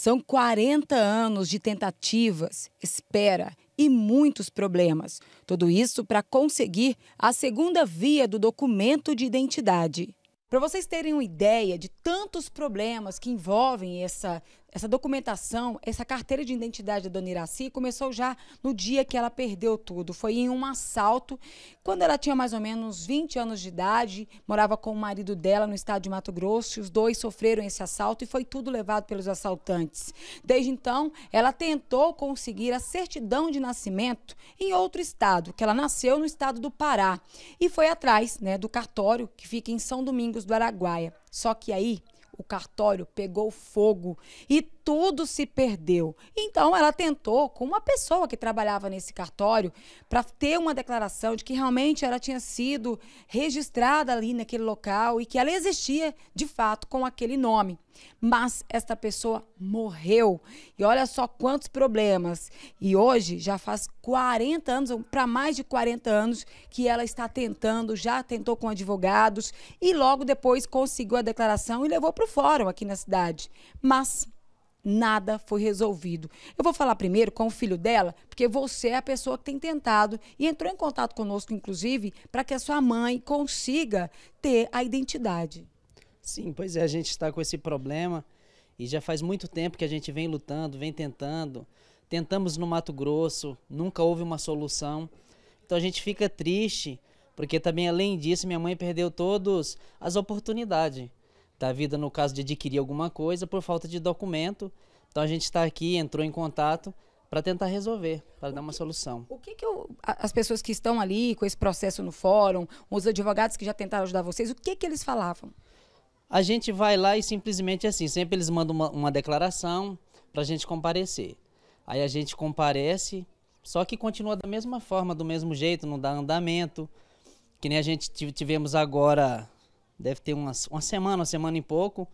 São 40 anos de tentativas, espera e muitos problemas. Tudo isso para conseguir a segunda via do documento de identidade. Para vocês terem uma ideia de tantos problemas que envolvem essa essa documentação, essa carteira de identidade da dona Iraci começou já no dia que ela perdeu tudo. Foi em um assalto, quando ela tinha mais ou menos 20 anos de idade, morava com o marido dela no estado de Mato Grosso, e os dois sofreram esse assalto e foi tudo levado pelos assaltantes. Desde então, ela tentou conseguir a certidão de nascimento em outro estado, que ela nasceu no estado do Pará, e foi atrás, né, do cartório que fica em São Domingos do Araguaia. Só que aí, o cartório pegou fogo e tudo se perdeu. Então ela tentou com uma pessoa que trabalhava nesse cartório para ter uma declaração de que realmente ela tinha sido registrada ali naquele local e que ela existia de fato com aquele nome. Mas esta pessoa morreu. E olha só quantos problemas. E hoje já faz 40 anos, para mais de 40 anos, que ela está tentando, já tentou com advogados e logo depois conseguiu a declaração e levou para o fórum aqui na cidade. Mas nada foi resolvido. Eu vou falar primeiro com o filho dela, porque você é a pessoa que tem tentado e entrou em contato conosco, inclusive, para que a sua mãe consiga ter a identidade. Sim, pois é, a gente está com esse problema e já faz muito tempo que a gente vem lutando, vem tentando. Tentamos no Mato Grosso, nunca houve uma solução. Então a gente fica triste, porque também além disso, minha mãe perdeu todas as oportunidades da vida no caso de adquirir alguma coisa por falta de documento. Então a gente está aqui, entrou em contato para tentar resolver, para dar uma solução. O que, que eu, as pessoas que estão ali com esse processo no fórum, os advogados que já tentaram ajudar vocês, o que, que eles falavam? A gente vai lá e simplesmente assim, sempre eles mandam uma, uma declaração para a gente comparecer. Aí a gente comparece, só que continua da mesma forma, do mesmo jeito, não dá andamento. Que nem a gente tivemos agora deve ter umas, uma semana, uma semana e pouco.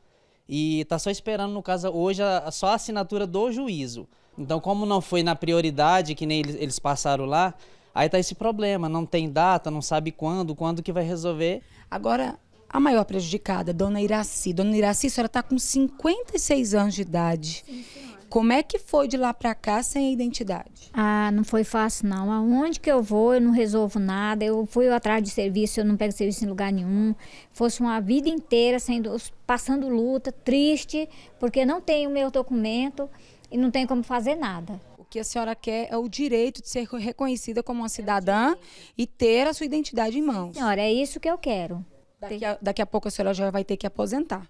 E tá só esperando, no caso, hoje, a, só a assinatura do juízo. Então, como não foi na prioridade, que nem eles, eles passaram lá, aí tá esse problema. Não tem data, não sabe quando, quando que vai resolver. Agora, a maior prejudicada, dona Iraci. Dona Iraci, a senhora está com 56 anos de idade. Sim, sim. Como é que foi de lá para cá sem identidade? Ah, não foi fácil não. Aonde que eu vou, eu não resolvo nada. Eu fui atrás de serviço, eu não pego serviço em lugar nenhum. Fosse uma vida inteira sendo, passando luta, triste, porque não tenho meu documento e não tenho como fazer nada. O que a senhora quer é o direito de ser reconhecida como uma cidadã e ter a sua identidade em mãos. Senhora, é isso que eu quero. Daqui a, daqui a pouco a senhora já vai ter que aposentar.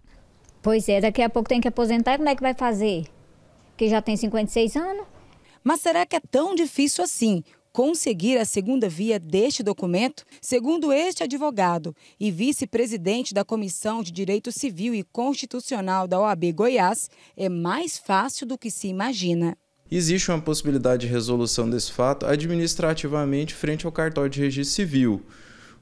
Pois é, daqui a pouco tem que aposentar, como é que vai fazer? que já tem 56 anos. Mas será que é tão difícil assim conseguir a segunda via deste documento? Segundo este advogado e vice-presidente da Comissão de Direito Civil e Constitucional da OAB Goiás, é mais fácil do que se imagina. Existe uma possibilidade de resolução desse fato administrativamente frente ao cartório de registro civil,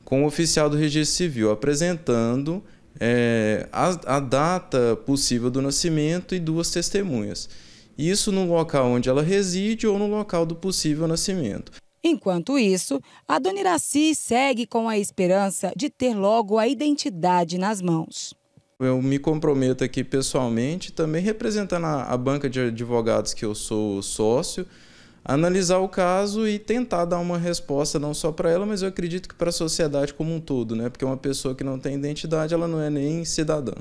com o oficial do registro civil apresentando é, a, a data possível do nascimento e duas testemunhas. Isso no local onde ela reside ou no local do possível nascimento. Enquanto isso, a Dona Iraci segue com a esperança de ter logo a identidade nas mãos. Eu me comprometo aqui pessoalmente, também representando a, a banca de advogados que eu sou sócio, analisar o caso e tentar dar uma resposta não só para ela, mas eu acredito que para a sociedade como um todo, né? Porque uma pessoa que não tem identidade, ela não é nem cidadã.